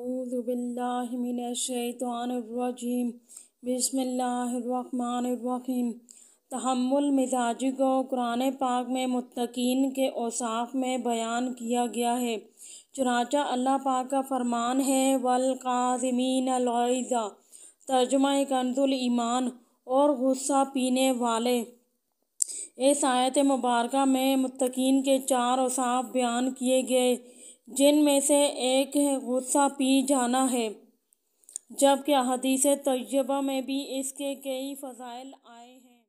अऊज़ बिल्लाहि मिनश्शैतानिर रजीम बिस्मिल्लाहिर्रहमानिर्रहीम तहमुल मिजाजी को कुरान पाक में मुतकीन के औसाफ में बयान किया गया है चुनाचा अल्लाह पाक का फरमान है वल काजमीन अलज़ा तर्जमा कंजुल ईमान और गुस्सा पीने वाले इस आयत मुबारक में मुतकीन के चार औसाफ बयान किए गए जिनमें से एक है गुस्सा पी जाना है जबकि अदीस तय्यबा में भी इसके कई फ़जाइल आए हैं